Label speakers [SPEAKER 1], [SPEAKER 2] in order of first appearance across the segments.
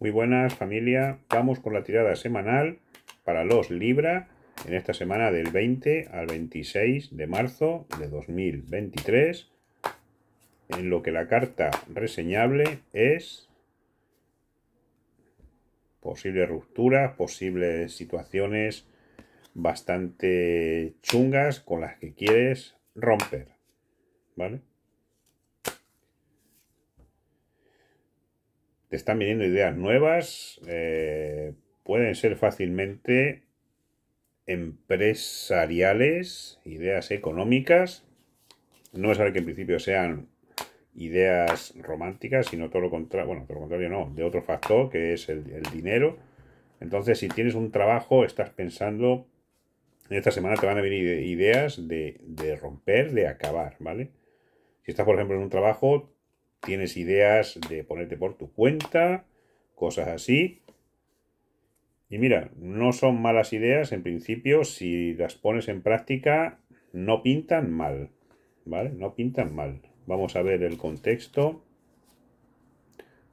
[SPEAKER 1] Muy buenas familia, vamos con la tirada semanal para los Libra en esta semana del 20 al 26 de marzo de 2023, en lo que la carta reseñable es posibles rupturas, posibles situaciones bastante chungas con las que quieres romper, ¿vale? te están viniendo ideas nuevas, eh, pueden ser fácilmente empresariales, ideas económicas, no es ver que en principio sean ideas románticas, sino todo lo contrario, bueno, todo lo contrario no, de otro factor que es el, dinero. Entonces, si tienes un trabajo, estás pensando, en esta semana te van a venir ideas de, de romper, de acabar, ¿vale? Si estás, por ejemplo, en un trabajo, tienes ideas de ponerte por tu cuenta, cosas así. Y mira, no son malas ideas en principio, si las pones en práctica no pintan mal, ¿vale? No pintan mal. Vamos a ver el contexto.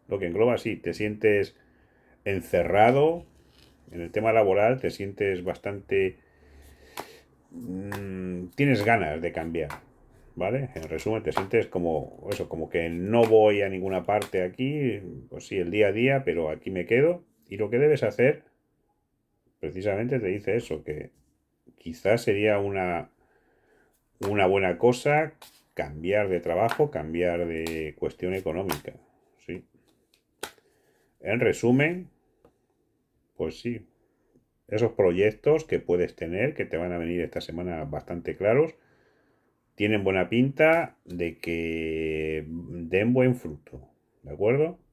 [SPEAKER 1] Lo que engloba, sí, te sientes encerrado en el tema laboral, te sientes bastante... Mm, tienes ganas de cambiar, ¿vale? En resumen, te sientes como eso, como que no voy a ninguna parte aquí, pues sí, el día a día, pero aquí me quedo. Y lo que debes hacer, precisamente te dice eso, que quizás sería una, una buena cosa cambiar de trabajo, cambiar de cuestión económica, ¿sí? En resumen, pues sí, esos proyectos que puedes tener, que te van a venir esta semana bastante claros, tienen buena pinta de que den buen fruto, ¿de acuerdo?